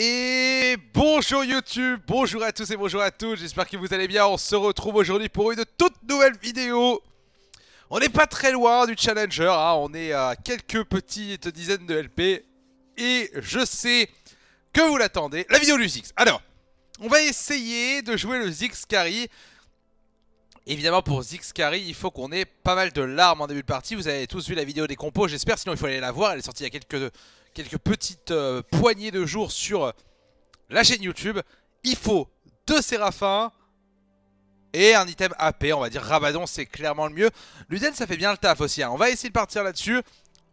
Et bonjour YouTube, bonjour à tous et bonjour à toutes, j'espère que vous allez bien, on se retrouve aujourd'hui pour une toute nouvelle vidéo On n'est pas très loin du challenger, hein, on est à quelques petites dizaines de LP Et je sais que vous l'attendez, la vidéo du Zix Alors, on va essayer de jouer le Zix Carry Évidemment pour Zix Carry il faut qu'on ait pas mal de larmes en début de partie Vous avez tous vu la vidéo des compos j'espère, sinon il faut aller la voir, elle est sortie il y a quelques quelques petites euh, poignées de jours sur euh, la chaîne YouTube. Il faut deux séraphins et un item AP, on va dire Rabadon, c'est clairement le mieux. Luden, ça fait bien le taf aussi, hein. on va essayer de partir là-dessus.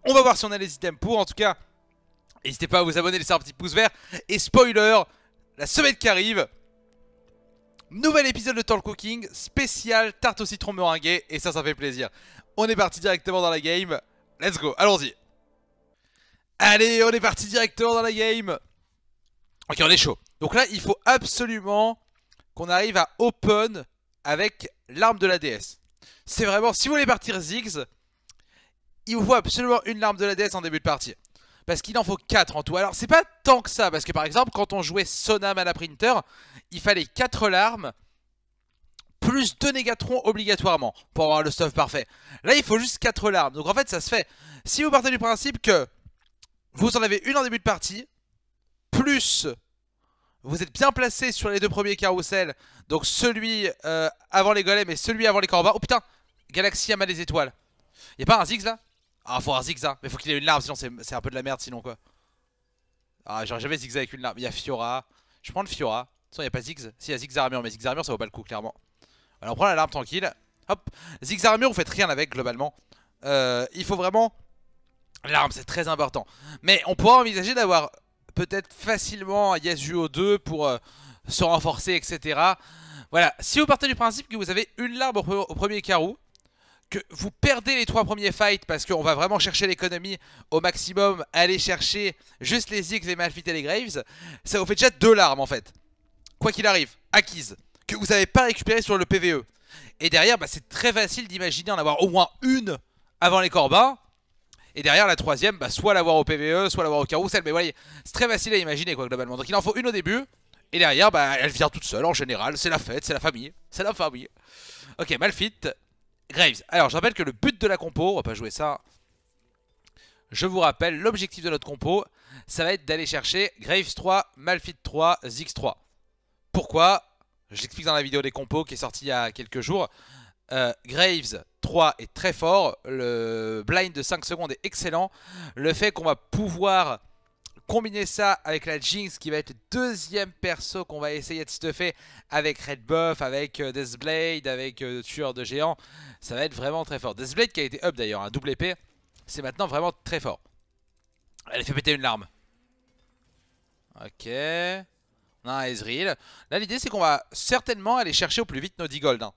On va voir si on a les items pour, en tout cas, n'hésitez pas à vous abonner, laisser un petit pouce vert. Et spoiler, la semaine qui arrive, nouvel épisode de Talk Cooking, spécial tarte au citron meringuée, et ça, ça fait plaisir. On est parti directement dans la game, let's go, allons-y Allez, on est parti directement dans la game Ok, on est chaud. Donc là, il faut absolument qu'on arrive à open avec l'arme de la DS. C'est vraiment, si vous voulez partir Ziggs, il vous faut absolument une larme de la DS en début de partie. Parce qu'il en faut 4 en tout. Alors c'est pas tant que ça, parce que par exemple quand on jouait Sonam à la printer, il fallait 4 larmes, plus 2 négatrons obligatoirement, pour avoir le stuff parfait. Là il faut juste 4 larmes, donc en fait ça se fait. Si vous partez du principe que vous en avez une en début de partie, plus vous êtes bien placé sur les deux premiers carousels, donc celui euh, avant les golems et celui avant les corbats. Oh putain, Galaxy mal des étoiles. Y a pas un Ziggs là Ah, faut un Ziggs là mais faut qu'il ait une larme, sinon c'est un peu de la merde, sinon quoi. Ah, j'aurais jamais Ziggs avec une larme. Y'a Fiora, je prends le Fiora. De toute y pas Ziggs. Si y a Ziggs armure, mais Ziggs armure ça vaut pas le coup, clairement. Alors on prend la larme tranquille. Hop, Ziggs armure, vous faites rien avec globalement. Euh, il faut vraiment L'arme, c'est très important. Mais on pourrait envisager d'avoir peut-être facilement Yasuo 2 pour euh, se renforcer, etc. Voilà, si vous partez du principe que vous avez une larme au, premier carreau, que vous perdez les trois premiers fights parce qu'on va vraiment chercher l'économie au maximum, aller chercher juste les X, les Malphite et les Graves, ça vous fait déjà deux larmes en fait. Quoi qu'il arrive, acquises, que vous n'avez pas récupéré sur le PVE. Et derrière, bah, c'est très facile d'imaginer en avoir au moins une avant les Corbins, et derrière la troisième, bah, soit l'avoir au PVE, soit l'avoir au carousel. Mais voyez, c'est très facile à imaginer quoi globalement. Donc il en faut une au début. Et derrière, bah, elle vient toute seule en général. C'est la fête, c'est la famille. C'est la famille. Ok, Malfit, Graves. Alors je rappelle que le but de la compo, on va pas jouer ça. Je vous rappelle, l'objectif de notre compo, ça va être d'aller chercher Graves 3, Malfit 3, Zix 3. Pourquoi Je l'explique dans la vidéo des compos qui est sortie il y a quelques jours. Euh, Graves 3 est très fort. Le blind de 5 secondes est excellent. Le fait qu'on va pouvoir combiner ça avec la Jinx qui va être le deuxième perso qu'on va essayer de stuffer avec Red Buff, avec euh, Deathblade, avec euh, Tueur de Géant, ça va être vraiment très fort. Deathblade qui a été up d'ailleurs, un hein, double épée, c'est maintenant vraiment très fort. Elle fait péter une larme. Ok. On a un Ezreal. Là l'idée c'est qu'on va certainement aller chercher au plus vite nos 10 gold. Hein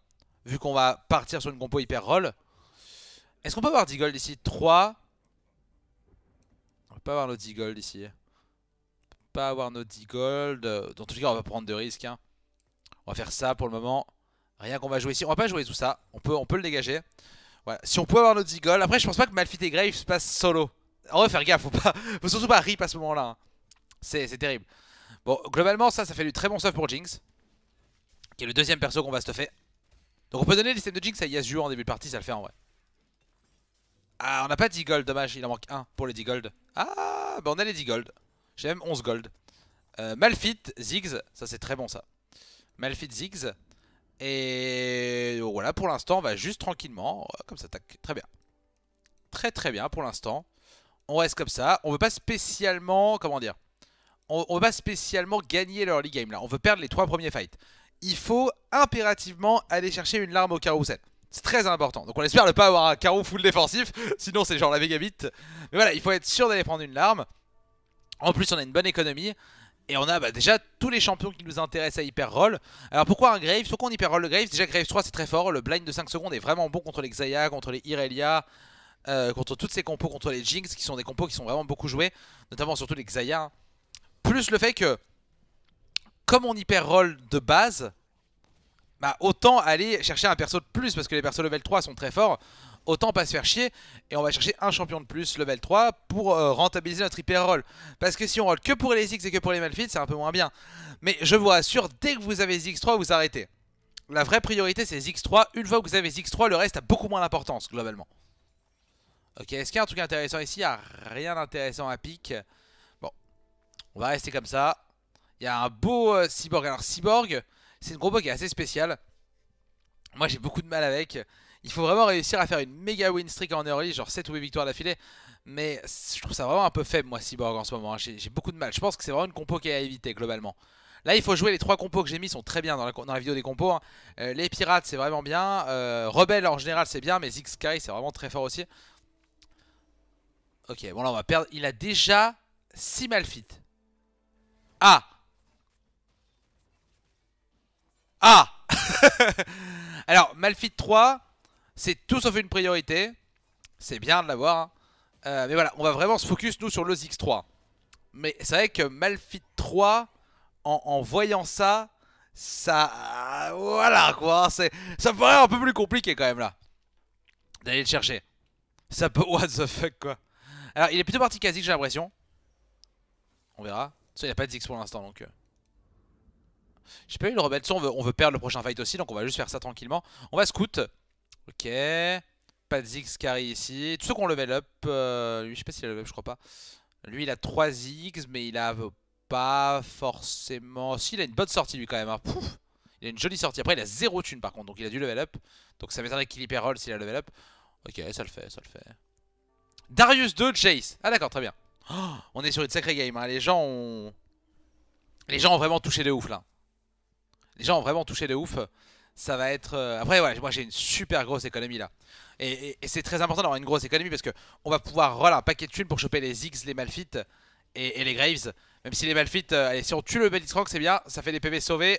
vu qu'on va partir sur une compo hyper roll. Est-ce qu'on peut avoir 10 gold ici 3. On va pas avoir notre 10 gold ici. Pas avoir notre 10 gold Dans tous les cas, on va prendre de risques. Hein. On va faire ça pour le moment. Rien qu'on va jouer ici. On va pas jouer tout ça. On peut, on peut le dégager. Si on peut avoir notre 10 gold Après, je pense pas que Malfit et Grave se passent solo. On va faire gaffe. Faut, pas, faut surtout pas rip à ce moment-là. Hein. C'est terrible. Bon, globalement, ça, ça fait du très bon stuff pour Jinx. Qui est le deuxième perso qu'on va stuffer. Donc on peut donner les systèmes de Jinx à Yasuo en début de partie, ça le fait en vrai. Ah, on n'a pas 10 gold, dommage, il en manque 1 pour les 10 gold. Ah, bah on a les 10 gold. J'ai même 11 gold. Euh, Malphite, Ziggs, ça c'est très bon ça. Malphite, Ziggs. Et voilà, pour l'instant, on va juste tranquillement, euh, comme ça, tac, très bien. Très très bien pour l'instant. On reste comme ça, on veut pas spécialement, comment dire, on, veut pas spécialement gagner leur game là, on veut perdre les 3 premiers fights il faut impérativement aller chercher une larme au carousel. C'est très important. Donc on espère ne pas avoir un carreau full défensif, sinon c'est genre la Vegabit. Mais voilà, il faut être sûr d'aller prendre une larme. En plus, on a une bonne économie. Et on a bah, déjà tous les champions qui nous intéressent à Hyper Roll. Alors pourquoi un Grave Pourquoi qu'on Hyper Roll le Graves Déjà Graves 3 c'est très fort, le blind de 5 secondes est vraiment bon contre les Xayah, contre les Irelia, euh, contre toutes ces compos, contre les Jinx, qui sont des compos qui sont vraiment beaucoup joués, notamment surtout les Xayah. Plus le fait que comme on hyper roll de base, bah autant aller chercher un perso de plus parce que les persos level 3 sont très forts. Autant pas se faire chier et on va chercher un champion de plus level 3 pour euh, rentabiliser notre hyper roll. Parce que si on roll que pour les X et que pour les Malphite, c'est un peu moins bien. Mais je vous rassure, dès que vous avez x 3, vous arrêtez. La vraie priorité c'est X3, une fois que vous avez X3, le reste a beaucoup moins d'importance globalement. Ok, est-ce qu'il y a un truc intéressant ici Il n'y a rien d'intéressant à pic. Bon, on va rester comme ça. Il y a un beau euh, cyborg. Alors cyborg, c'est une compo qui est assez spéciale. Moi j'ai beaucoup de mal avec. Il faut vraiment réussir à faire une méga win streak en early, genre 7 ou 8 victoires d'affilée. Mais je trouve ça vraiment un peu faible moi cyborg en ce moment. J'ai beaucoup de mal. Je pense que c'est vraiment une compo qui est à éviter globalement. Là il faut jouer les trois compos que j'ai mis sont très bien dans la, vidéo des compos hein. euh, Les pirates c'est vraiment bien euh, Rebelle en général c'est bien mais Sky c'est vraiment très fort aussi Ok bon là on va perdre Il a déjà 6 malfits Ah Malphite 3, c'est tout sauf une priorité. C'est bien de l'avoir. Hein. Euh, mais voilà, on va vraiment se focus nous sur le x 3 Mais c'est vrai que Malphite 3, en, voyant ça, ça... Voilà quoi, ça me paraît un peu plus compliqué quand même là. D'aller le chercher. Ça peut... What the fuck quoi. Alors il est plutôt parti que j'ai l'impression. On verra. Ça, il n'y a pas de Zix pour l'instant donc... Euh. J'ai pas eu le rebelle. On veut, perdre le prochain fight aussi, donc on va juste faire ça tranquillement. On va scout. Ok. Pas de Ziggs carry ici. tout ceux qui level up. Euh, lui, je sais pas s'il a level up, je crois pas. Lui, il a 3 Ziggs, mais il a pas forcément. s'il il a une bonne sortie, lui, quand même. Hein. Il a une jolie sortie. Après, il a zéro thune, par contre, donc il a du level up. Donc ça m'étonnerait qu'il hyper roll s'il a level up. Ok, ça le fait, ça le fait. Darius 2 Chase. Ah, d'accord, très bien. Oh, on est sur une sacrée game. Hein. Les gens ont. Les gens ont vraiment touché de ouf là les gens ont vraiment touché de ouf. Ça va être. Euh, après, ouais, moi j'ai une super grosse économie là. Et, c'est très important d'avoir une grosse économie parce que on va pouvoir voilà, un paquet de thunes pour choper les X, les Malfits et, les Graves. Même si les Malfits euh, allez, si on tue le Strong c'est bien, ça fait des PV sauvés.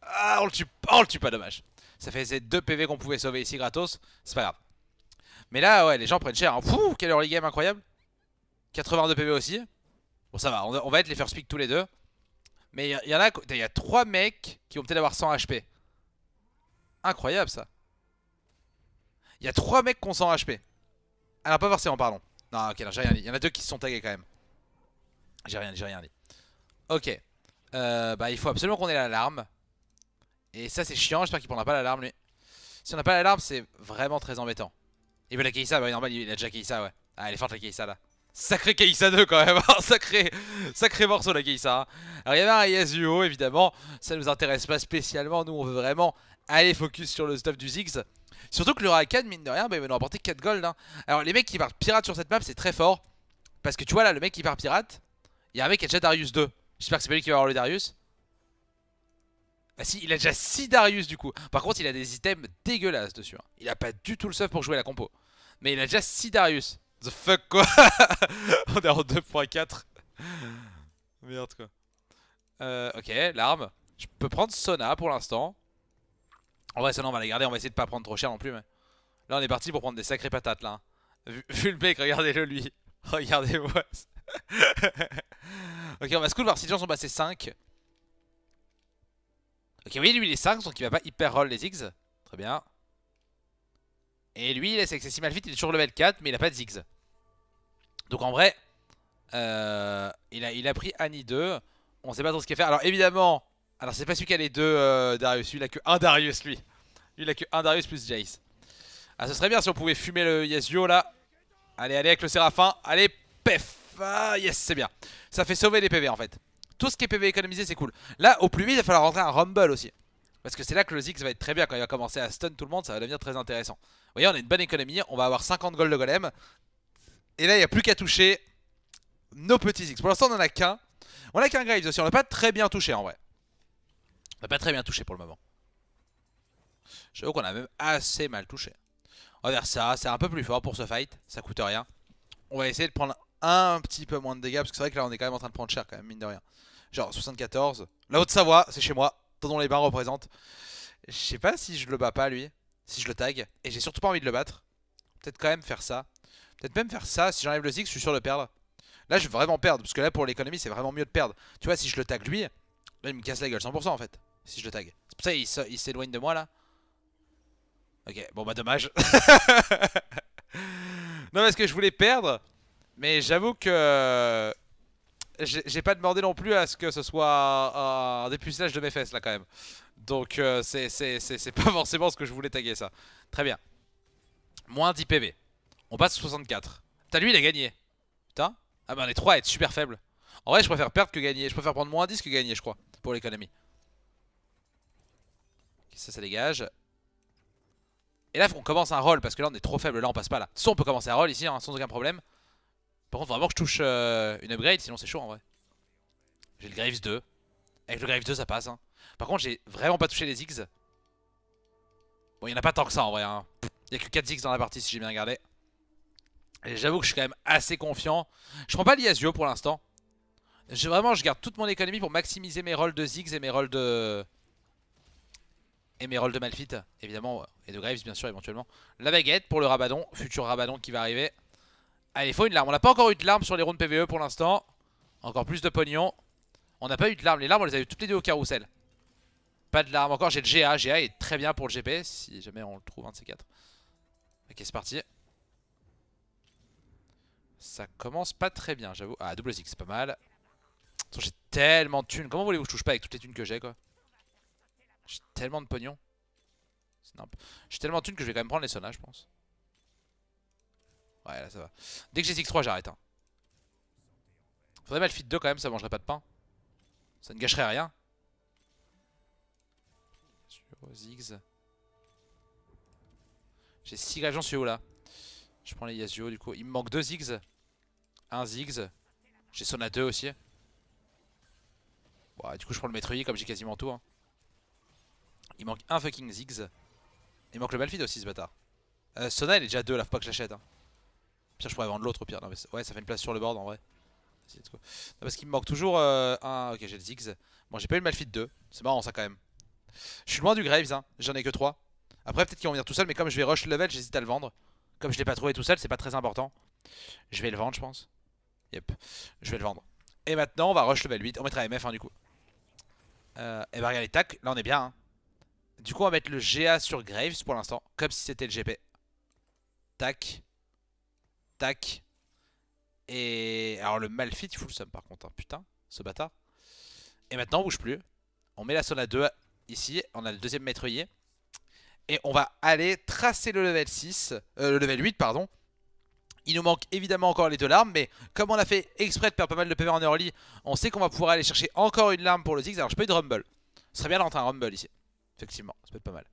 Ah, on le tue, on le tue pas, dommage. Ça fait ces deux PV qu'on pouvait sauver ici gratos, c'est pas grave. Mais là, ouais, les gens prennent cher. Hein. quelle quel early game incroyable. 82 PV aussi. Bon, ça va, on, on va être les first pick tous les deux. Mais il y, en a, il y a 3 mecs qui vont peut-être avoir 100 HP. Incroyable ça. Il y a 3 mecs qui ont 100 HP. Alors pas forcément, pardon. Non, ok, j'ai rien dit. Il y en a deux qui se sont tagués quand même. J'ai rien dit, j'ai rien dit. Ok. Euh, bah il faut absolument qu'on ait l'alarme. Et ça c'est chiant, j'espère qu'il prendra pas l'alarme lui. Si on n'a pas l'alarme, c'est vraiment très embêtant. Il veut la Keissa, bah normal, il a déjà Keissa, ouais. Ah, elle est forte la Kaisa là. Sacré Kaisa 2 quand même, hein. sacré, sacré morceau la Kaisa. Hein. Alors il y avait un Yasuo évidemment, ça nous intéresse pas spécialement, nous on veut vraiment aller focus sur le stuff du Ziggs. Surtout que le Rakan, mine de rien, bah, il va nous 4 gold. Hein. Alors les mecs qui partent pirate sur cette map c'est très fort, parce que tu vois là le mec qui part pirate, il y a un mec qui a déjà Darius 2. J'espère que c'est pas lui qui va avoir le Darius. Ah si, il a déjà 6 Darius du coup. Par contre il a des items dégueulasses dessus. Il a pas du tout le stuff pour jouer la compo. Mais il a déjà 6 Darius. The fuck quoi On est en 2.4. Merde quoi. ok, l'arme. Je peux prendre Sona pour l'instant. En vrai, Sona on va la garder, on va essayer de pas prendre trop cher non plus. Mais... Là, on est parti pour prendre des sacrées patates là. Vu, le regardez-le lui. Regardez-moi. ok, on va se cool voir si les gens sont passés 5. Ok, voyez lui il est 5, donc il va pas hyper roll les X Très bien. Et lui, il est accessible ses il est toujours level 4, mais il a pas de Ziggs. Donc en vrai, euh, il, a, pris Annie 2. On sait pas trop ce qu'il fait. Alors évidemment, alors c'est pas celui qui a les deux euh, Darius. Lui, il a que un Darius, lui. il a que un Darius plus Jace. Ah, ce serait bien si on pouvait fumer le Yasuo là. Allez, allez, avec le Séraphin. Allez, pef. Ah, yes, c'est bien. Ça fait sauver les PV en fait. Tout ce qui est PV économisé, c'est cool. Là, au plus vite, il va falloir rentrer un Rumble aussi. Parce que c'est là que le Ziggs va être très bien. Quand il va commencer à stun tout le monde, ça va devenir très intéressant. Vous voyez, on a une bonne économie, on va avoir 50 gold de golem. Et là, il n'y a plus qu'à toucher nos petits X. Pour l'instant, on en a qu'un. On a qu'un Graves aussi, on n'a pas très bien touché en vrai. On n'a pas très bien touché pour le moment. je J'avoue qu'on a même assez mal touché. On va vers ça, c'est un peu plus fort pour ce fight, ça coûte rien. On va essayer de prendre un petit peu moins de dégâts, parce que c'est vrai que là on est quand même en train de prendre cher quand même, mine de rien. Genre 74, la Haute-Savoie, c'est chez moi, Tendons les bains représentent Je sais pas si je le bats pas lui si je le tag. Et j'ai surtout pas envie de le battre. Peut-être quand même faire ça. Peut-être même faire ça. Si j'enlève le zig je suis sûr de perdre. Là, je vais vraiment perdre. Parce que là, pour l'économie, c'est vraiment mieux de perdre. Tu vois, si je le tag lui, bah, il me casse la gueule 100% en fait. Si je le tag. C'est pour ça qu'il s'éloigne de moi là. Ok, bon bah dommage. non, parce que je voulais perdre. Mais j'avoue que j'ai pas demandé non plus à ce que ce soit un dépucelage de mes fesses là quand même. Donc euh, c'est pas forcément ce que je voulais taguer ça. Très bien. Moins 10 PV. On passe 64. T'as lui il a gagné. Putain. Ah ben les 3 à être super faible En vrai je préfère perdre que gagner. Je préfère prendre moins 10 que gagner je crois. Pour l'économie. Ça ça dégage. Et là on commence un roll parce que là on est trop faible. Là on passe pas là. Soit on peut commencer un roll ici hein, sans aucun problème. Par contre, vraiment que je touche euh, une upgrade, sinon c'est chaud en vrai. J'ai le Graves 2. Avec le Graves 2, ça passe. Hein. Par contre, j'ai vraiment pas touché les Ziggs. Bon, il y en a pas tant que ça en vrai. Hein. Il y a que 4 Ziggs dans la partie si j'ai bien regardé. Et j'avoue que je suis quand même assez confiant. Je prends pas l'Iasio pour l'instant. vraiment, je garde toute mon économie pour maximiser mes rolls de Ziggs et mes rolls de... Et mes rolls de Malphite, évidemment. Et de Graves, bien sûr, éventuellement. La baguette pour le Rabadon, futur Rabadon qui va arriver. Allez, il faut une larme. On n'a pas encore eu de larme sur les rounds PVE pour l'instant. Encore plus de pognon. On n'a pas eu de larmes. Les larmes, on les a eu toutes les deux au carrousel. Pas de larme encore. J'ai le GA. GA est très bien pour le GP. Si jamais on le trouve, un de ces quatre. Ok, c'est parti. Ça commence pas très bien, j'avoue. Ah, double zig, c'est pas mal. J'ai tellement de thunes. Comment voulez-vous que je touche pas avec toutes les thunes que j'ai, quoi J'ai tellement de pognon. J'ai tellement de thunes que je vais quand même prendre les sonas, je pense. Ouais, là ça va. Dès que j'ai Ziggs 3 j'arrête. Hein. Faudrait mal 2 quand même, ça mangerait pas de pain. Ça ne gâcherait rien. Ziggs. J'ai 6 j'en sur haut là. Je prends les Yasuo du coup. Il me manque 2 Ziggs. 1 Ziggs. J'ai Sona 2 aussi. du coup, je prends le maître comme j'ai quasiment tout. Hein. Il manque un fucking Ziggs. Il manque le Malfit aussi ce bâtard. Euh, Sona il est déjà 2 là, faut pas que j'achète. Hein je pourrais vendre l'autre au pire. ouais, ça fait une place sur le board en vrai. parce qu'il me manque toujours euh, un. Ok, j'ai le Ziggs. Bon, j'ai pas eu le Malphite 2. C'est marrant ça quand même. Je suis loin du Graves, hein. j'en ai que 3. Après, peut-être qu'ils vont venir tout seul, mais comme je vais rush le level, j'hésite à le vendre. Comme je l'ai pas trouvé tout seul, c'est pas très important. Je vais le vendre, je pense. Yep, je vais le vendre. Et maintenant, on va rush level 8. On mettra MF, hein, du coup. Euh, et bah, regardez, tac, là on est bien. Hein. Du coup, on va mettre le GA sur Graves pour l'instant, comme si c'était le GP. Tac. Et alors le Malfit, il fout le par contre, hein. putain, ce bâtard. Et maintenant, on bouge plus. On met la sonde à 2 ici, on a le deuxième maîtrier. Et on va aller tracer le level 6, euh, le level 8, pardon. Il nous manque évidemment encore les deux larmes, mais comme on a fait exprès de perdre pas mal de PV en early, on sait qu'on va pouvoir aller chercher encore une larme pour le Ziggs. Alors je peux de Rumble. Ce serait bien d'entrer un Rumble ici, effectivement, ça peut être pas mal.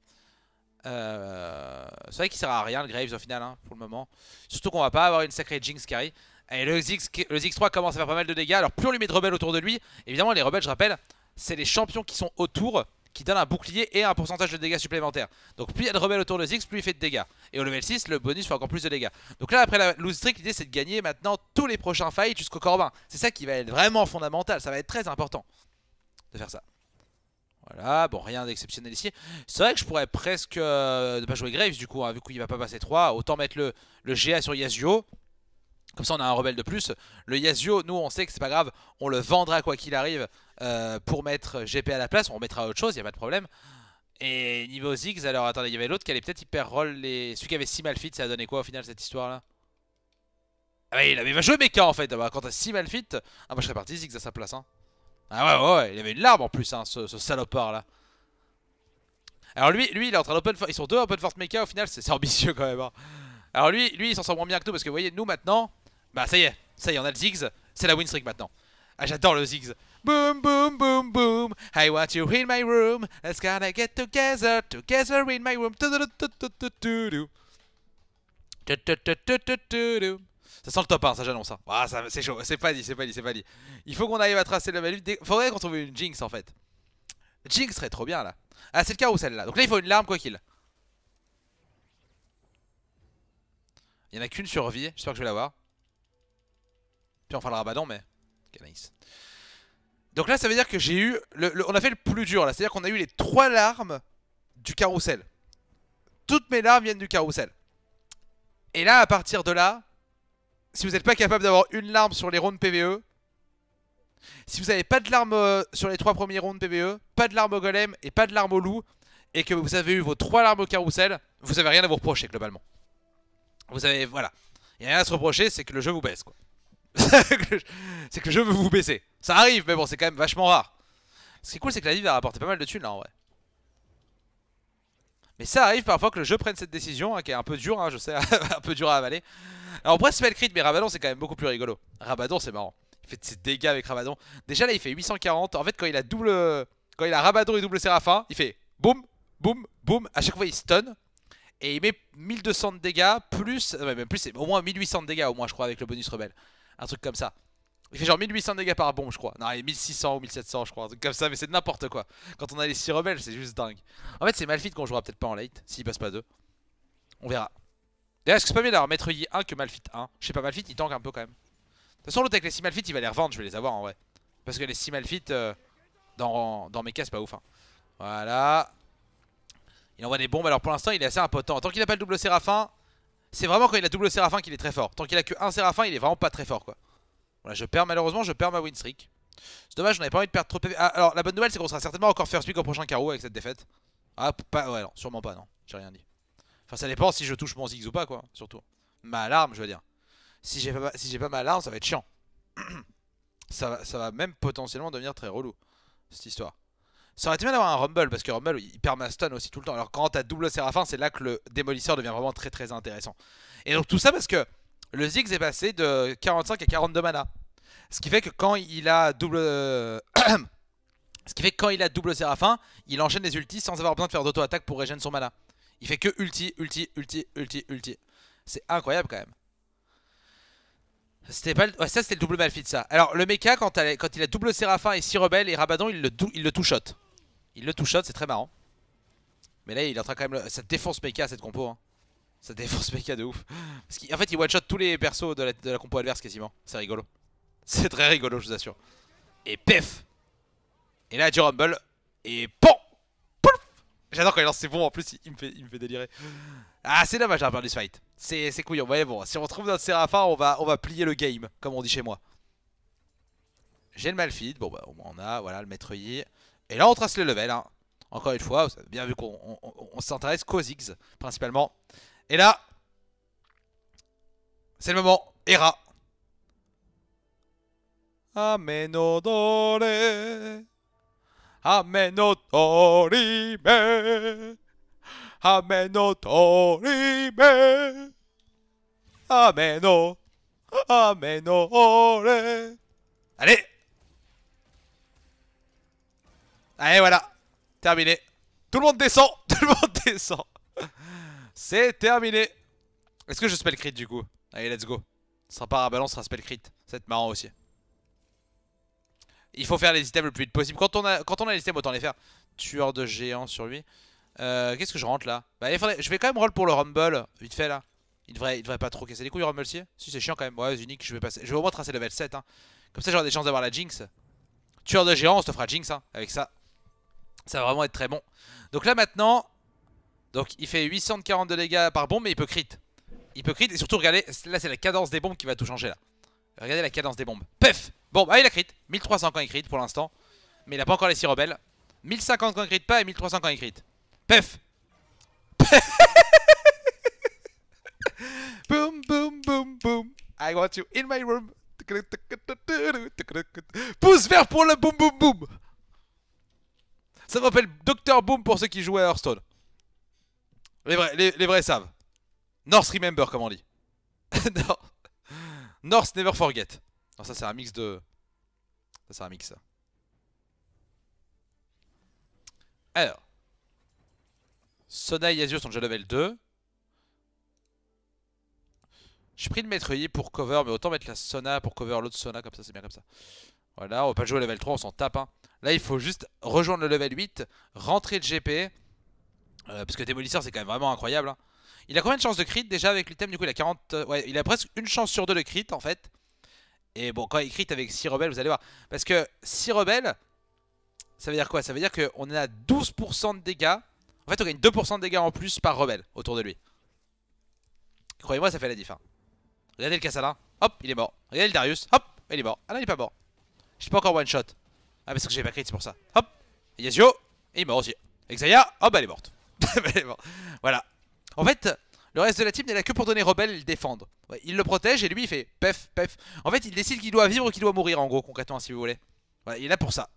Euh, c'est vrai qu'il sert à rien le Graves au final hein, pour le moment. Surtout qu'on va pas avoir une sacrée Jinx carry. Et le, X le 3 commence à faire pas mal de dégâts. Alors plus on lui met de rebelles autour de lui, évidemment les rebelles je rappelle, c'est les champions qui sont autour qui donnent un bouclier et un pourcentage de dégâts supplémentaires. Donc plus il y a de rebelles autour de X, plus il fait de dégâts. Et au level 6, le bonus fait encore plus de dégâts. Donc là après la loose streak, l'idée c'est de gagner maintenant tous les prochains fights jusqu'au Corbin. C'est ça qui va être vraiment fondamental, ça va être très important de faire ça. Voilà, bon, rien d'exceptionnel ici. C'est vrai que je pourrais presque euh, ne pas jouer Graves du coup, hein, vu qu'il va pas passer 3. Autant mettre le, le GA sur Yasuo. Comme ça, on a un rebelle de plus. Le Yasuo, nous, on sait que c'est pas grave. On le vendra quoi qu'il arrive euh, pour mettre GP à la place. On mettra autre chose, il n'y a pas de problème. Et niveau Ziggs, alors attendez, il y avait l'autre qui allait peut-être hyper roll les... Celui qui avait 6 Malfit, ça a donné quoi au final cette histoire-là Ah bah il avait joué Mecha en fait, ah, bah, quand t'as 6 Malfit, ah bah je serais parti Ziggs à sa place hein ah ouais, ouais, ouais, il avait une larme en plus, hein, ce, ce salopard là. Alors lui, lui il est en train d'open Ils sont deux open force mecha au final, c'est ambitieux quand même. Alors lui, lui il s'en sort moins bien que nous parce que vous voyez, nous maintenant, bah ça y est, ça y est, on a le Ziggs, c'est la win streak maintenant. Ah j'adore le Ziggs. Boom, boom, boom, boom. I want you in my room. Let's gonna get together, together in my room. Ça sent le top 1, ça j'annonce. Hein. Ah, c'est chaud, c'est pas dit, c'est pas dit, c'est pas dit. Il faut qu'on arrive à tracer le value. Faudrait qu'on trouve une Jinx en fait. Jinx serait trop bien là. Ah, c'est le carrousel là. Donc là, il faut une larme quoi qu'il. Il y en a qu'une survie, j'espère que je vais l'avoir. Puis on fera le rabadon, mais. Ok, nice. Donc là, ça veut dire que j'ai eu. on a fait le plus dur là, c'est-à-dire qu'on a eu les trois larmes du carrousel. Toutes mes larmes viennent du carrousel. Et là, à partir de là, si vous n'êtes pas capable d'avoir une larme sur les rounds PVE, si vous n'avez pas de larmes euh, sur les trois premiers rounds PVE, pas de larmes au golem et pas de larmes au loup, et que vous avez eu vos trois larmes au carrousel, vous n'avez rien à vous reprocher globalement. Vous avez, voilà. Il n'y a rien à se reprocher, c'est que le jeu vous baisse quoi. c'est que le jeu veut vous baisser. Ça arrive, mais bon, c'est quand même vachement rare. Ce qui est cool, c'est que la vie va rapporter pas mal de thunes là en vrai. Mais ça arrive parfois que le jeu prenne cette décision, hein, qui est un peu dure, hein, je sais, un peu dure à avaler. Alors, après, crit mais Rabadon, c'est quand même beaucoup plus rigolo. Rabadon, c'est marrant. Il fait ses dégâts avec Rabadon. Déjà, là, il fait 840. En fait, quand il a double. Quand il a Rabadon et double Séraphin, il fait boum, boum, boum. À chaque fois, il stun. Et il met 1200 de dégâts, plus. Non euh, même plus, c'est au moins 1800 de dégâts, au moins, je crois, avec le bonus rebelle. Un truc comme ça. Il fait genre 1800 de dégâts par bombe, je crois. Non, il est 1600 ou 1700, je crois. Un truc comme ça, mais c'est n'importe quoi. Quand on a les 6 rebelles, c'est juste dingue. En fait, c'est Malphite qu'on jouera peut-être pas en late, s'il passe pas 2. On verra est-ce que c'est pas mieux d'avoir Maître Yi 1 que Malfit 1 Je sais pas, Malfit, il tank un peu quand même. De toute façon, l'autre avec les 6 Malfit, il va les revendre, je vais les avoir en vrai. Parce que les 6 Malfit euh, dans, mes cas c'est pas ouf. Hein. Voilà. Il envoie des bombes, alors pour l'instant il est assez impotent. Tant qu'il a pas le double Séraphin, c'est vraiment quand il a double Séraphin qu'il est très fort. Tant qu'il a que un Séraphin, il est vraiment pas très fort quoi. Voilà, je perds malheureusement, je perds ma win streak. C'est dommage, j'en avais pas envie de perdre trop PV. Ah, alors la bonne nouvelle c'est qu'on sera certainement encore first pick au prochain carreau avec cette défaite. Ah, pas, ouais, non, sûrement pas, non, j'ai rien dit. Enfin, ça dépend si je touche mon Ziggs ou pas, quoi, surtout. Ma alarme, je veux dire. Si j'ai pas, pas ma alarme, ça va être chiant. ça, va même potentiellement devenir très relou, cette histoire. Ça aurait été bien d'avoir un Rumble, parce que Rumble, il perd ma stun aussi tout le temps. Alors quand t'as double Séraphin, c'est là que le démolisseur devient vraiment très très intéressant. Et donc tout ça parce que le Ziggs est passé de 45 à 42 mana. Ce qui fait que quand il a double... Euh, ce qui fait que quand il a double Séraphin, il enchaîne les ultis sans avoir besoin de faire d'auto-attaque pour régénérer son mana. Il fait que ulti, ulti, ulti, ulti, ulti. C'est incroyable quand même. C'était pas ouais, ça c'était le double malfit ça. Alors le mecha quand, il a double Séraphin et 6 rebelles et Rabadon il le, il le Il le touchot, c'est très marrant. Mais là il est quand même ça défonce mecha cette compo hein. Ça défonce mecha de ouf. Parce qu'en fait il one shot tous les persos de la, compo adverse quasiment. C'est rigolo. C'est très rigolo je vous assure. Et pef Et là du Rumble et J'adore quand il lance c'est bon en plus il me fait, il me fait délirer Ah c'est dommage d'avoir perdu ce fight C'est couillon voyez bon si on trouve notre Séraphin on va, on va plier le game comme on dit chez moi J'ai le Malfit bon bah on a voilà le maître Yi Et là on trace les levels hein. Encore une fois bien vu qu'on s'intéresse qu'aux Ziggs principalement Et là C'est le moment Hera Amenodore Amen me, Ameno. ore Allez Allez, voilà. Terminé. Tout le monde descend. Tout le monde descend. C'est terminé. Est-ce que je spell crit du coup Allez, let's go. Sympa sera balance un spell crit. Ça va être marrant aussi il faut faire les items le plus vite possible. Quand on a, quand on a les items, autant les faire. Tueur de géant sur lui. Euh, qu'est-ce que je rentre là bah, Je vais quand même roll pour le Rumble, vite fait là. Il devrait, il devrait pas trop casser les couilles, Rumble si Si, c'est chiant quand même. Ouais, unique, je vais, passer, je vais au moins tracer level 7. Hein. Comme ça, j'aurai des chances d'avoir la Jinx. Tueur de géant, on se te fera Jinx hein, avec ça. Ça va vraiment être très bon. Donc là maintenant, donc il fait 842 de dégâts par bombe, mais il peut crit. Il peut crit et surtout, regardez, là c'est la cadence des bombes qui va tout changer là. Regardez la cadence des bombes. Pef Bon, bah il a crit. 1300 quand il crit pour l'instant. Mais il a pas encore les 6 rebelles. 1050 quand il pas et 1300 quand il Pef Boom, boom, boom, boom. I want you in my room. Pouce vert pour le boom, boom, boom. Ça me Dr. Boom pour ceux qui jouaient à Hearthstone. Les vrais, savent. North remember, comme on dit. North never forget. Non, ça c'est un mix de... Ça c'est un mix. Alors. Sona et Yasuo sont déjà level 2. J'ai pris le maître pour cover, mais autant mettre la Sona pour cover l'autre Sona, comme ça c'est bien comme ça. Voilà, on va pas jouer au level 3, on s'en tape. Hein. Là, il faut juste rejoindre le level 8, rentrer le GP. Euh, parce que Démolisseur, c'est quand même vraiment incroyable. Hein. Il a combien de chances de crit déjà avec l'item Du coup, il a 40. Euh, ouais, il a presque une chance sur deux de crit en fait. Et bon, quand écrite avec 6 rebelles, vous allez voir. Parce que 6 rebelles, ça veut dire quoi Ça veut dire qu'on est à 12% de dégâts. En fait, on gagne 2% de dégâts en plus par rebelle autour de lui. Croyez-moi, ça fait la diff. Hein. Regardez le Kassalin. Hop, il est mort. Regardez le Darius. Hop, il est mort. Ah non, il est pas mort. J'ai pas encore one shot. Ah, parce que j'ai pas crit, c'est pour ça. Hop, Yasio. il est mort aussi. Exaya. Hop, elle est morte. elle est morte. Voilà. En fait, le reste de la team n'est là que pour donner rebelle et le défendre. il le protège et lui il fait pef, pef. En fait, il décide qu'il doit vivre ou qu'il doit mourir en gros, concrètement, si vous voulez. il est là pour ça.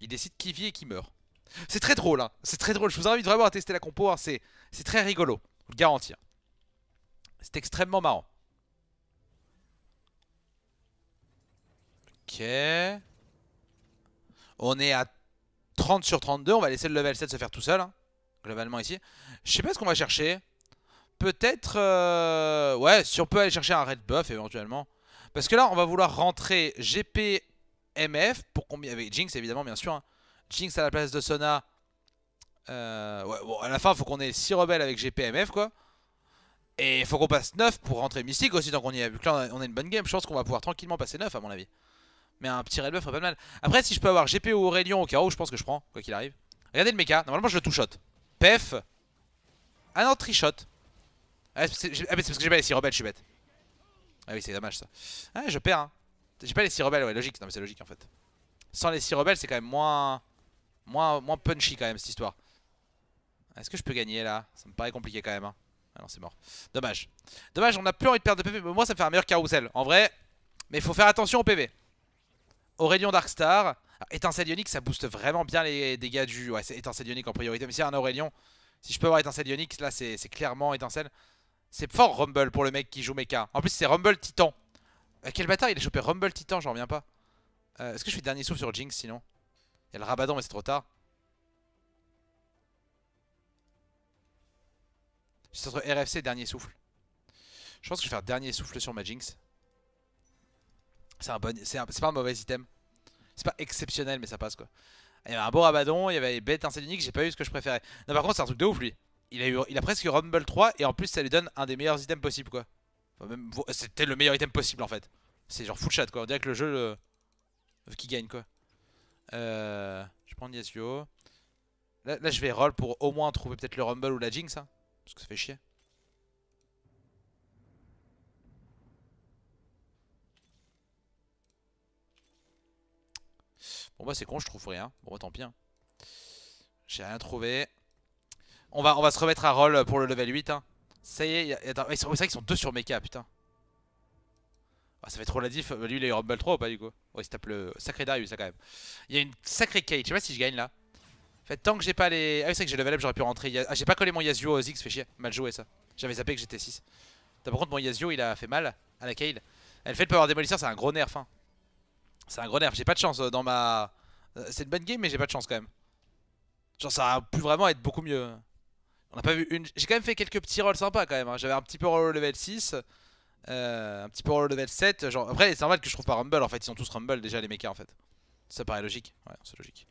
Il décide qui vit et qui meurt. C'est très drôle, hein. c'est très drôle. Je vous invite vraiment à tester la compo, hein. c'est très rigolo, je vous le garantis. Hein. C'est extrêmement marrant. Ok. On est à 30 sur 32, on va laisser le level 7 se faire tout seul, hein, globalement ici. Je sais pas ce qu'on va chercher peut-être... Euh, ouais, si on peut aller chercher un red buff éventuellement. Parce que là, on va vouloir rentrer GP, MF, pour combien avec Jinx évidemment, bien sûr. Hein. Jinx à la place de Sona. Euh, ouais, bon, à la fin, faut qu'on ait 6 rebelles avec GP, MF, quoi. Et faut qu'on passe 9 pour rentrer Mystique aussi, tant qu'on y est. Vu que là, on a une bonne game, je pense qu'on va pouvoir tranquillement passer 9, à mon avis. Mais un petit red buff, pas mal. Après, si je peux avoir GP ou Aurélien au où, je pense que je prends, quoi qu'il arrive. Regardez le mecha, normalement je le two-shot. Pef. Ah non, tri ah, ah c'est parce que j'ai pas les 6 rebelles, je suis bête. Ah oui, c'est dommage ça. Ah, je perds. Hein. J'ai pas les 6 rebelles, ouais, logique. Non, mais c'est logique en fait. Sans les 6 rebelles, c'est quand même moins... moins. punchy quand même cette histoire. Est-ce que je peux gagner là Ça me paraît compliqué quand même. Hein. Ah non, c'est mort. Dommage. Dommage, on a plus envie de perdre de PV. Mais moi, ça me fait un meilleur carousel. En vrai. Mais il faut faire attention au PV. Aurélien Darkstar. Étincelle ionique, ça booste vraiment bien les dégâts du. Ouais, c'est étincelle ionique en priorité. Mais si y un Aurélion, si je peux avoir étincelle ionique, là c'est clairement étincelle. C'est fort Rumble pour le mec qui joue mecha. En plus, c'est Rumble Titan. Euh, quel bâtard, il a chopé Rumble Titan, j'en reviens pas. Euh, est-ce que je fais dernier souffle sur Jinx sinon Il y a le Rabadon, mais c'est trop tard. Je suis entre RFC et dernier souffle. Je pense que je vais faire dernier souffle sur ma Jinx. C'est pas un mauvais item. C'est pas exceptionnel, mais ça passe quoi. Il y avait un beau Rabadon, il y avait les bêtes unique j'ai pas eu ce que je préférais. Non, par contre, c'est un truc de ouf lui il a, eu, presque Rumble 3 et en plus ça lui donne un des meilleurs items possibles quoi. Enfin, C'était le meilleur item possible en fait. C'est genre full chat quoi, on dirait que le jeu le... qui gagne quoi. Euh, je prends Niasio. Là, là, je vais roll pour au moins trouver peut-être le Rumble ou la Jinx hein, parce que ça fait chier. Bon bah c'est con je trouve rien, bon bah, tant pis hein. J'ai rien trouvé on va, on va se remettre à roll pour le level 8. Hein. Ça y est, c'est vrai qu'ils sont deux sur mecha, putain. Ah, ça fait trop la diff. Bah, lui, il a eu Rumble 3 ou pas du coup Ouais, oh, il se tape le sacré Darius, ça quand même. Il y a une sacrée cage. Je sais pas si je gagne là. En fait, tant que j'ai pas les. Ah, oui, c'est que j'ai level up, j'aurais pu rentrer. Ah, j'ai pas collé mon Yasuo aux X, fait chier. Mal joué ça. J'avais zappé que j'étais 6. Par contre, mon Yasuo, il a fait mal à la Kale. Elle fait le power démolisseur, c'est un gros nerf. Hein. C'est un gros nerf. J'ai pas de chance euh, dans ma. Euh, c'est une bonne game, mais j'ai pas de chance quand même. Genre, ça a pu vraiment être beaucoup mieux. On n'a pas vu une... J'ai quand même fait quelques petits rolls sympas quand même. Hein. J'avais un petit peu roll level 6. Euh, un petit peu roll level 7. Genre... Après, c'est normal que je trouve pas Rumble. En fait, ils sont tous Rumble déjà, les mechas en fait. Ça paraît logique. Ouais, c'est logique.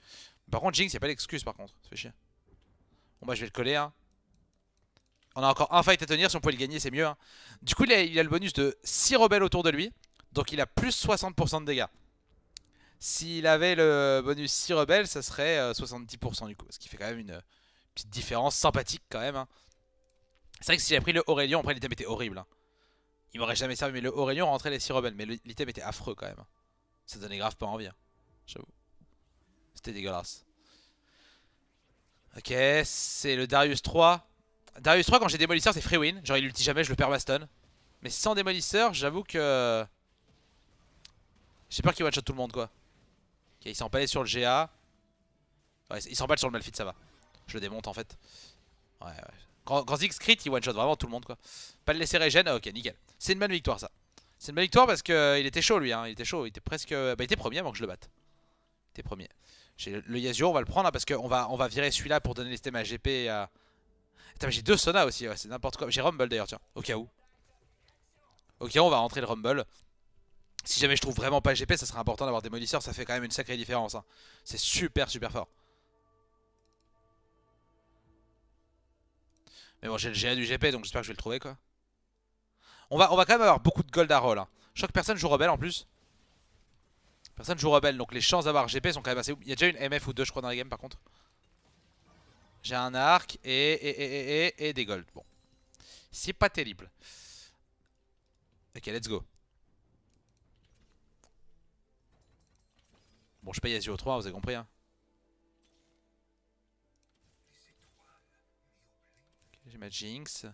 Par contre, Jinx, y a pas d'excuse par contre. Ça fait chier. Bon, bah, je vais le coller. Hein. On a encore un fight à tenir. Si on pouvait le gagner, c'est mieux. Hein. Du coup, il a, il a, le bonus de 6 rebelles autour de lui. Donc, il a plus 60% de dégâts. S'il avait le bonus 6 rebelles, ça serait 70% euh, du coup. Ce qui fait quand même une Petite différence sympathique quand même. Hein. C'est vrai que si j'avais pris le Aurélien, après l'item était horrible. Hein. Il m'aurait jamais servi, mais le Aurelion rentrait les 6 rebelles. Mais l'item était affreux quand même. Hein. Ça donnait grave pas envie, j'avoue. C'était dégueulasse. Ok, c'est le Darius 3. Darius 3, quand j'ai démolisseur, c'est free win. Genre, il ulti jamais, je le perds Mais sans démolisseur, j'avoue que. J'ai peur qu'il one-shot tout le monde, quoi. Ok, il empalé sur le GA. Ouais, il s'empalle sur le Malfit ça va. Je le démonte en fait. Ouais, ouais. Quand, quand Ziggs crit, il one-shot vraiment tout le monde quoi. Pas le laisser régène, ok, nickel. C'est une bonne victoire ça. C'est une bonne victoire parce qu'il euh, était chaud lui, hein. il était chaud, il était presque... Euh, bah il était premier avant que je le batte. Il était premier. Le Yasuo, on va le prendre là hein, parce qu'on va, on va virer celui-là pour donner les à GP et à... j'ai deux Sona aussi, ouais, c'est n'importe quoi. J'ai Rumble d'ailleurs, tiens, au cas où. Ok on va rentrer le Rumble. Si jamais je trouve vraiment pas GP, ça serait important d'avoir des Molisseurs ça fait quand même une sacrée différence. Hein. C'est super super fort. Mais bon, j'ai le GA du GP, donc j'espère que je vais le trouver, quoi. On va, on va quand même avoir beaucoup de gold à roll. Hein. Je crois que personne joue rebelle en plus. Personne joue rebelle, donc les chances d'avoir GP sont quand même assez... Il y a déjà une MF ou deux, je crois, dans la game, par contre. J'ai un arc et, des gold. Bon. C'est pas terrible. Ok, let's go. Bon, je paye Azio 3, vous avez compris. Hein. J'ai Jinx.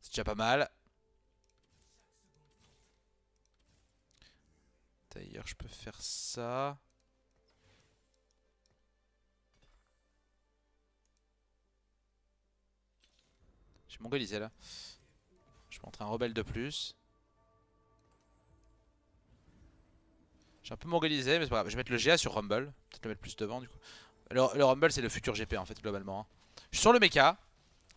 C'est déjà pas mal. D'ailleurs, je peux faire ça. J'ai mongolisé là. Je montre un rebelle de plus. J'ai un peu mongolisé, mais c'est pas grave. Je vais mettre le GA sur Rumble. Peut-être le mettre plus devant du coup. Le, le Rumble, c'est le futur GP en fait, globalement. Hein. Je suis sur le mecha.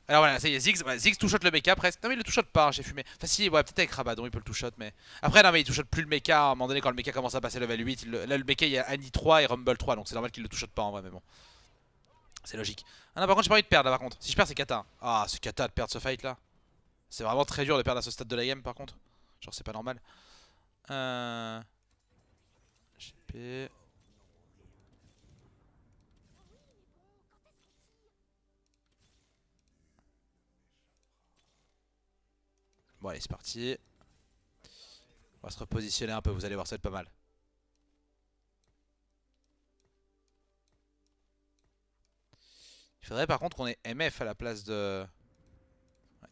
Alors voilà, ça y est, Ziggs, Ziggs le mecha presque. Non, mais il le touche pas, hein, j'ai fumé. Enfin, si, ouais, peut-être avec Rabadon, il peut le touchote, mais. Après, non, mais il touche plus le mecha. À un moment donné, quand le mecha commence à passer level 8, là, le mecha, il y a Annie 3 et Rumble 3, donc c'est normal qu'il le touche pas en vrai, mais bon. C'est logique. Ah non, par contre, j'ai pas envie de perdre là, par contre. Si je perds, c'est Kata. Ah, c'est Kata de perdre ce fight là. C'est vraiment très dur de perdre à ce stade de la game, par contre. Genre, c'est pas normal. Euh. GP. Bon allez, c'est parti. On va se repositionner un peu, vous allez voir, ça va pas mal. Il faudrait par contre qu'on ait MF à la place de... Ouais.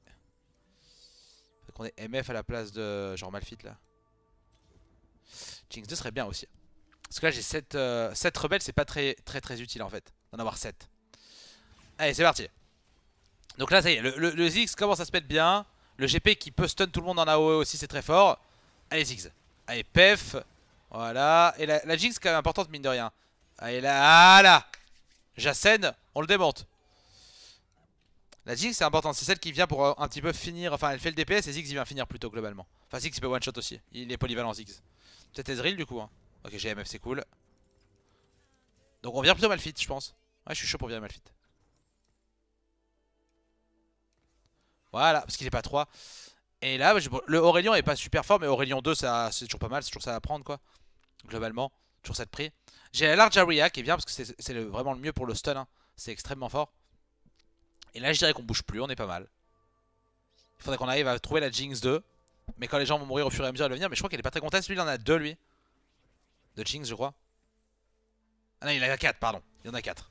qu'on ait MF à la place de... Genre Malfit là. Jinx 2 serait bien aussi. Parce que là j'ai 7, euh, rebelles, c'est pas très très très utile en fait d'en avoir 7. Allez c'est parti. Donc là ça y est, le, le Ziggs commence à se mettre bien. Le GP qui peut stun tout le monde en AOE aussi, c'est très fort. Allez, Ziggs. Allez, Pef. Voilà. Et la, Jiggs Jinx, quand même importante, mine de rien. Allez, là, ah, là. Jacen, on le démonte. La Jinx, c'est important. C'est celle qui vient pour euh, un petit peu finir. Enfin, elle fait le DPS et Ziggs, il vient finir plutôt, globalement. Enfin, Ziggs, il peut one-shot aussi. Il est polyvalent, Ziggs. Peut-être Ezreal, du coup. Hein. Ok, GMF, c'est cool. Donc, on vient plutôt Malfit, je pense. Ouais, je suis chaud pour bien Malfit. Voilà, parce qu'il est pas 3. Et là, le Aurélien est pas super fort, mais Aurélien 2, c'est toujours pas mal, c'est toujours ça à prendre, quoi. Globalement, toujours ça de prix. J'ai la large area qui est bien, parce que c'est vraiment le mieux pour le stun. Hein. C'est extrêmement fort. Et là, je dirais qu'on bouge plus, on est pas mal. Il faudrait qu'on arrive à trouver la Jinx 2. Mais quand les gens vont mourir au fur et à mesure, elle va venir. Mais je crois qu'elle est pas très contente. Lui, il en a 2, lui. De Jinx, je crois. Ah non, il en a 4, pardon. Il en a 4.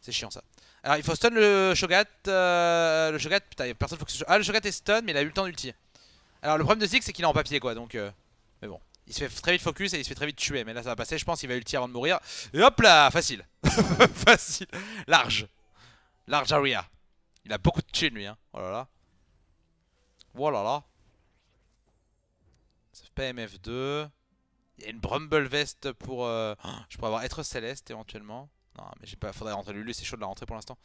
C'est chiant, ça. Alors il faut stun le Shogat. Euh, le Shogat, putain, personne faut que Ah, le Shogat est stun, mais il a eu le temps d'ulti. Alors le problème de Zig, c'est qu'il est en papier quoi, donc. Euh, mais bon, il se fait très vite focus et il se fait très vite tuer. Mais là, ça va passer, je pense, il va ulti avant de mourir. Et hop là, facile. facile. Large. Large area. Il a beaucoup de chin lui, hein. Oh là là. Oh là là. mf 2 Il y a une Brumble Vest pour. Euh, je pourrais avoir être céleste éventuellement. Non, mais j'ai pas. Faudrait rentrer Lulu, c'est chaud de la rentrée pour l'instant.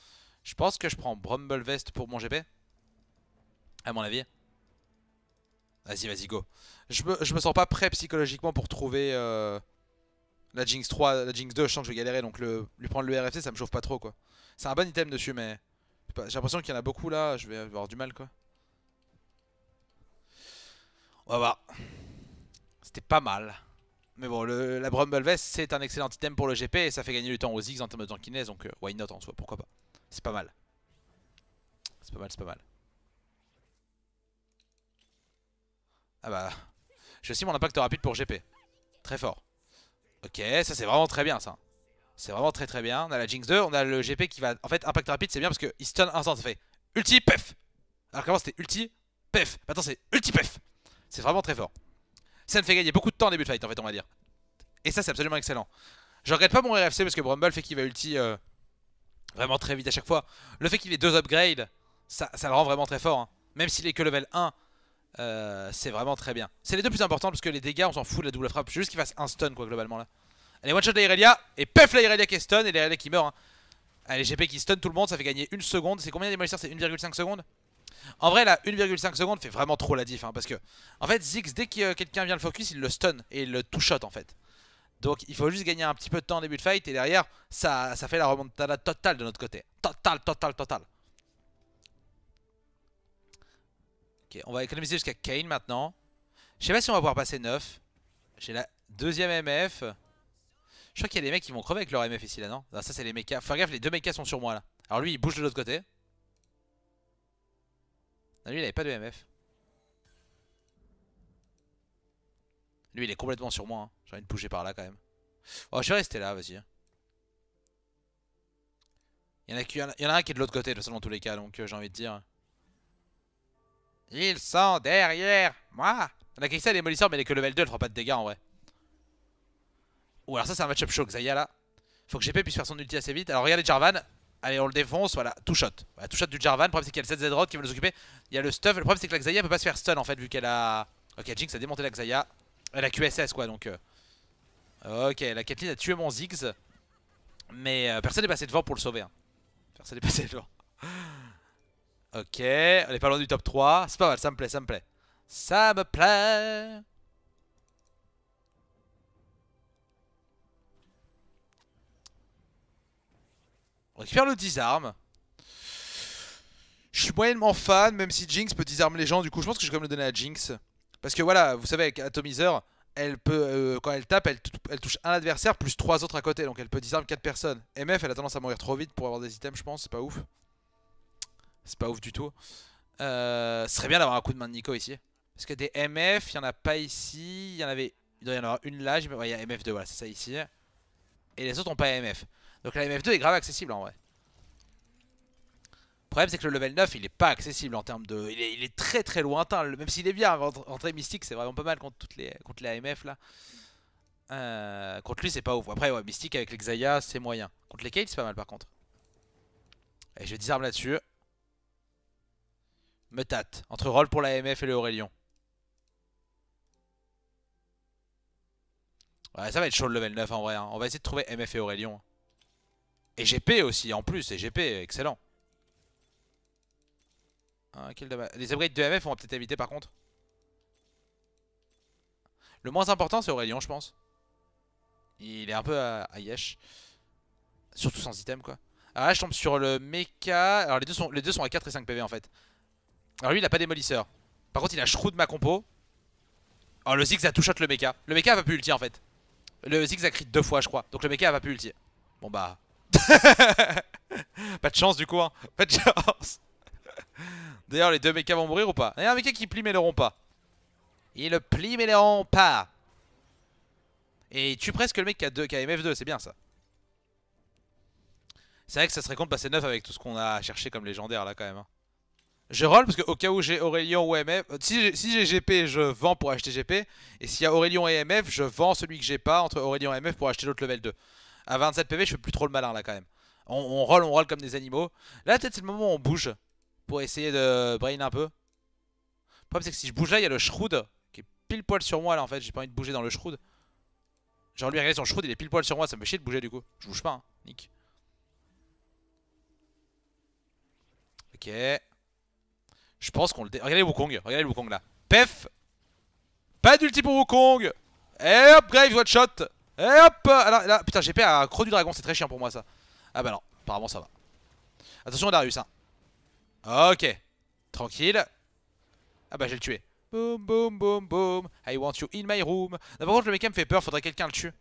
Je pense que je prends Brumble Vest pour mon GP. À mon avis. Vas-y, vas-y, go. Je me, sens pas prêt psychologiquement pour trouver euh, la Jinx 3, la Jinx 2. Je sens que je vais galérer, donc le, lui prendre le RFC, ça me chauffe pas trop, quoi. C'est un bon item dessus, mais j'ai l'impression qu'il y en a beaucoup là. Je vais avoir du mal, quoi. On va voir. C'était pas mal. Mais bon, la Brumble Vest, c'est un excellent item pour le GP et ça fait gagner du temps aux Ziggs en termes de tankiness. Donc, euh, why not en soi, pourquoi pas C'est pas mal. C'est pas mal, c'est pas mal. Ah bah, J'ai aussi mon impact rapide pour GP. Très fort. Ok, ça c'est vraiment très bien ça. C'est vraiment très très bien. On a la Jinx 2, on a le GP qui va... En fait, impact rapide, c'est bien parce qu'il stun instant, ça fait ulti, pef Alors comment c'était ulti, pef Maintenant c'est ulti, pef C'est vraiment très fort. Ça ne fait gagner beaucoup de temps en début de fight en fait on va dire. Et ça c'est absolument excellent. Je regrette pas mon RFC parce que Brumble fait qu'il va ulti euh, vraiment très vite à chaque fois. Le fait qu'il ait deux upgrades, ça, le rend vraiment très fort. Hein. Même s'il est que level 1, euh, c'est vraiment très bien. C'est les deux plus importants parce que les dégâts on s'en fout de la double frappe. Juste qu'il fasse un stun quoi globalement là. Allez one shot d'Airelia et puff la Irelia qui est stun et l'Airelia qui meurt. Hein. Allez GP qui stun tout le monde, ça fait gagner une seconde. C'est combien des c'est 1,5 secondes en vrai, là, 1,5 secondes fait vraiment trop la diff. Hein, parce que, en fait, Ziggs, dès que quelqu'un vient le focus, il le stun et il le two-shot en fait. Donc il faut juste gagner un petit peu de temps en début de fight et derrière ça, ça fait la remontada totale de notre côté. Total, total, total. Ok, on va économiser jusqu'à Kane maintenant. Je sais pas si on va pouvoir passer 9. J'ai la deuxième MF. Je crois qu'il y a des mecs qui vont crever avec leur MF ici là, non, non Ça c'est les mechas. Faut faire gaffe, les deux mechas sont sur moi là. Alors lui il bouge de l'autre côté. Ah, lui il avait pas de MF. Lui il est complètement sur moi. Hein. J'ai envie de bouger par là quand même. Oh, je suis resté là, vas-y. Hein. Il y, en a y un qui est de l'autre côté, toute façon dans tous les cas, donc euh, j'ai envie de dire. il sent derrière moi La a ça est molisseur, mais elle est que level 2, elle fera pas de dégâts en vrai. Ou alors ça c'est un match-up chaud, là. Faut que GP puisse faire son ulti assez vite. Alors regardez Jarvan, Allez, on le défonce, voilà, two shot. Voilà, shot du Jarvan. Le problème, c'est qu'il y a le 7 z qui va nous occuper. Il y a le stuff. Le problème, c'est que la Xayah peut pas se faire stun en fait, vu qu'elle a. Ok, Jinx a démonté la Xayah. Elle euh, a QSS quoi, donc. Euh. Ok, la Kathleen a tué mon Ziggs. Mais euh, personne n'est passé devant pour le sauver. Hein. Personne n'est passé devant. ok, on est pas loin du top 3. C'est pas mal, ça me plaît, ça me plaît. Ça me plaît. On récupère le disarme. Je suis moyennement fan, même si Jinx peut désarmer les gens. Du coup, je pense que je vais quand même le donner à Jinx. Parce que voilà, vous savez, avec Atomizer, elle peut, euh, quand elle tape, elle, touche un adversaire plus trois autres à côté. Donc elle peut désarmer quatre personnes. MF, elle a tendance à mourir trop vite pour avoir des items, je pense. C'est pas ouf. C'est pas ouf du tout. Euh, ce serait bien d'avoir un coup de main de Nico ici. Parce que des MF, il y en a pas ici. Il y en avait. Il doit y en avoir une là. Il y a MF2, voilà, c'est ça ici. Et les autres n'ont pas MF. Donc la MF2 est grave accessible en vrai. Le problème c'est que le level 9 il est pas accessible en termes de... Il est, très très lointain, même s'il est bien, rentrer mystique c'est vraiment pas mal contre, toutes les, contre les AMF là. Euh, contre lui c'est pas ouf. Après ouais, mystique avec les c'est moyen. Contre les Kate c'est pas mal par contre. Et je disarme là-dessus. Me tâte, entre roll pour la MF et le Aurélion. Ouais, ça va être chaud le level 9 en vrai. Hein. On va essayer de trouver MF et Aurélion. Et GP aussi, en plus, et GP, excellent. Ah, quel dommage. Les upgrades de MF, on va peut-être éviter par contre. Le moins important, c'est Aurélien, je pense. Il est un peu à, Yesh. Surtout sans item, quoi. Alors ah, là, je tombe sur le mecha. Alors les deux sont, les deux sont à 4 et 5 PV en fait. Alors lui, il a pas démolisseur. Par contre, il a Shroud ma compo. Oh, le Ziggs a tout le mecha. Le mecha va plus ulti en fait. Le Ziggs a crit deux fois, je crois. Donc le mecha va plus ulti. Bon bah. pas de chance du coup, hein. Pas de chance. D'ailleurs, les deux mechas vont mourir ou pas Il y a un mecha qui plie mais le rompt pas. Il plie mais le rompt pas. Et tu presque le mec qui a, deux MF2, c'est bien ça. C'est vrai que ça serait con de passer neuf avec tout ce qu'on a cherché comme légendaire là quand même. Hein. Je roll parce que au cas où j'ai Aurélien ou MF, euh, si j'ai GP, je vends pour acheter GP. Et s'il y a Aurélien et MF, je vends celui que j'ai pas entre Aurélien et MF pour acheter l'autre level 2. À 27 PV, je fais plus trop le malin là quand même. On, on roll, on roll comme des animaux. Là, peut-être c'est le moment où on bouge pour essayer de brain un peu. Le problème, c'est que si je bouge là, il y a le shroud qui est pile poil sur moi là en fait. J'ai pas envie de bouger dans le shroud. Genre, lui, regardez son shroud, il est pile poil sur moi. Ça me fait chier de bouger du coup. Je bouge pas, hein. Nick. Ok. Je pense qu'on le dé... Regardez Wukong, regardez le Wukong là. Pef Pas d'ulti pour Wukong Et hop, grave, one shot et hop Alors ah, là, putain, GP à du Dragon, c'est très chiant pour moi ça. Ah bah non, apparemment ça va. Attention Darius, hein. Ok. Tranquille. Ah bah j'ai le tué. Boom, boom, boom, boom, I want you in my room. Non, par contre, le mec me fait peur, faudrait quelqu'un le tue.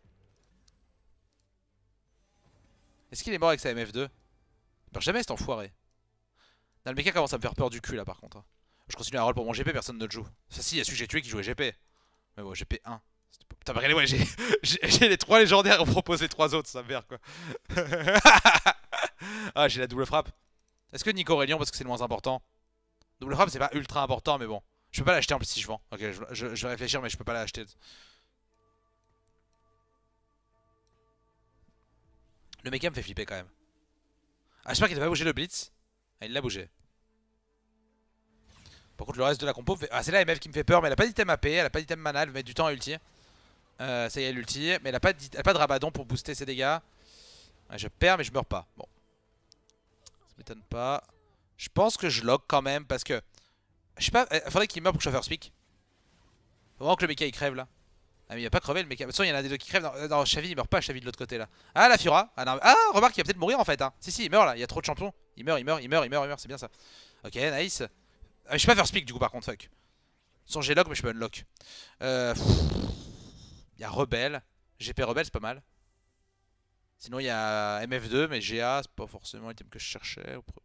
Est-ce qu'il est mort avec sa MF2 Il bah, jamais cet enfoiré. le mecha commence à me faire peur du cul là par contre. Hein. Je continue à roll pour mon GP, personne ne joue. Ça si, il y a celui j'ai tué qui jouait GP. Mais bon, GP 1 pas regardez, ouais, j'ai les trois légendaires et on trois autres, ça me quoi. ah, j'ai la double frappe. Est-ce que Nico réunion parce que c'est le moins important Double frappe, c'est pas ultra important, mais bon. Je peux pas l'acheter en plus si je vends. Ok, je, vais réfléchir, mais je peux pas l'acheter. Le mecha me fait flipper quand même. Ah, j'espère qu'il a pas bougé le blitz. Ah, il l'a bougé. Par contre, le reste de la compo. Fait... Ah, c'est la MF qui me fait peur, mais elle a pas d'item AP, elle a pas d'item mana, elle met du temps à ulti. Euh, ça y est, l'ulti. Mais elle a pas de, elle a pas de rabadon pour booster ses dégâts. je perds, mais je meurs pas. Bon. Ça m'étonne pas. Je pense que je log quand même parce que. Je sais pas, euh, faudrait qu'il meure pour que je fasse speak. Faut vraiment que le mecha il crève là. Ah, mais il va pas crever le mecha. De toute façon, il y en a des deux qui crèvent. Non, non Chavi il meurt pas, Chavi de l'autre côté là. Ah, la Fura. Ah, ah, remarque, il va peut-être mourir en fait. Hein. Si, si, il meurt là. Il y a trop de champions. Il meurt, il meurt, il meurt, il meurt, il meurt. C'est bien ça. Ok, nice. Ah, je suis pas first pick du coup, par contre, fuck. façon j'ai lock, mais je peux unlock. Euh. Il y a Rebelle. GP Rebelle, c'est pas mal. Sinon, il y a MF2, mais GA, c'est pas forcément l'item que je cherchais au premier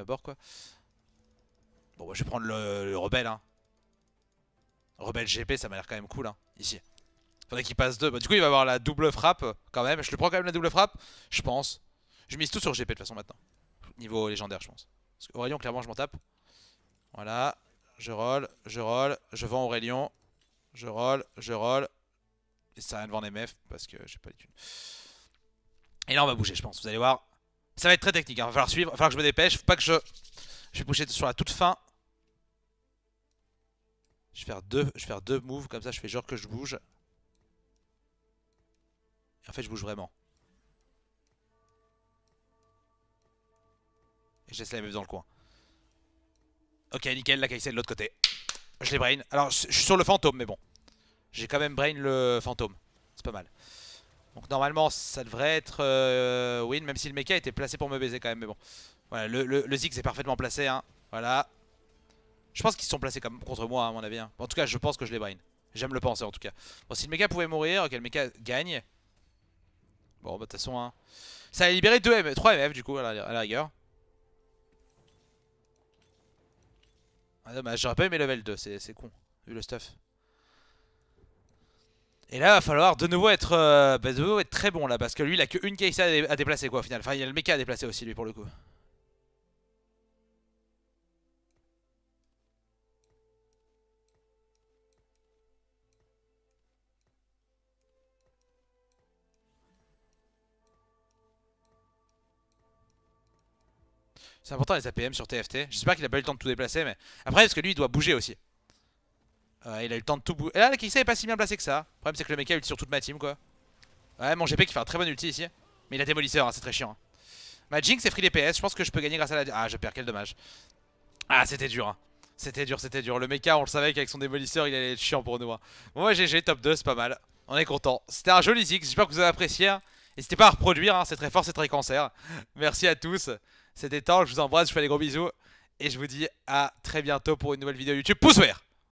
abord, quoi. Bon, bah, je vais prendre le, Rebelle, hein. Rebelle GP, ça m'a l'air quand même cool, hein, ici. Faudrait qu'il passe deux Bah, du coup, il va avoir la double frappe, quand même. Je le prends quand même, la double frappe, je pense. Je mise tout sur GP, de toute façon, maintenant. Niveau légendaire, je pense. Parce clairement, je m'en tape. Voilà. Je roll, je roll, je vends Aurélien. Je roll, je roll, et ça a rien de MF parce que j'ai pas les thunes. Et là on va bouger je pense, vous allez voir. Ça va être très technique, il hein. va falloir suivre, va falloir que je me dépêche, faut pas que je... Je vais bouger sur la toute fin. Je vais faire deux, je vais faire deux moves, comme ça je fais genre que je bouge. en fait je bouge vraiment. Et je laisse la MF dans le coin. Ok, nickel, la KC de l'autre côté. Je les brain. Alors je suis sur le fantôme mais bon. J'ai quand même brain le fantôme. C'est pas mal. Donc normalement ça devrait être win euh, même si le mecha était placé pour me baiser quand même mais bon. Voilà le, le, Ziggs est parfaitement placé hein. Voilà. Je pense qu'ils sont placés contre moi hein, à mon avis. Hein. En tout cas je pense que je les brain. J'aime le penser en tout cas. Bon si le mecha pouvait mourir, ok le mecha gagne. Bon bah de toute façon hein. Ça a libéré 2 MF, 3 MF du coup à la, rigueur. Ah dommage, j'aurais pas aimé level 2, c'est con, vu le stuff. Et là, il va falloir de nouveau être, euh, bah, être très bon là, parce que lui, il a qu'une une à, à, déplacer quoi au final. Enfin, il a le mecha à déplacer aussi lui pour le coup. C'est important les APM sur TFT. J'espère qu'il a pas eu le temps de tout déplacer, mais après, parce que lui, il doit bouger aussi il a eu le temps de tout bout. Et là, la sait, est pas si bien placé que ça. Le problème, c'est que le mecha ulti sur toute ma team, quoi. Ouais, mon GP qui fait un très bon ulti ici. Mais il a démolisseur, hein, c'est très chiant. Hein. Ma Jinx est free DPS, je pense que je peux gagner grâce à la. Ah, je perds, quel dommage. Ah, c'était dur. Hein. C'était dur, c'était dur. Le mecha, on le savait qu'avec son démolisseur, il allait être chiant pour nous. Bon, ouais, GG, top 2, c'est pas mal. On est content. C'était un joli zig, j'espère que vous avez apprécié. N'hésitez pas à reproduire, c'est très fort, c'est très cancer. Merci à tous. C'était temps, je vous embrasse, je vous fais des gros bisous. Et je vous dis à très bientôt pour une nouvelle vidéo YouTube. Pouce vert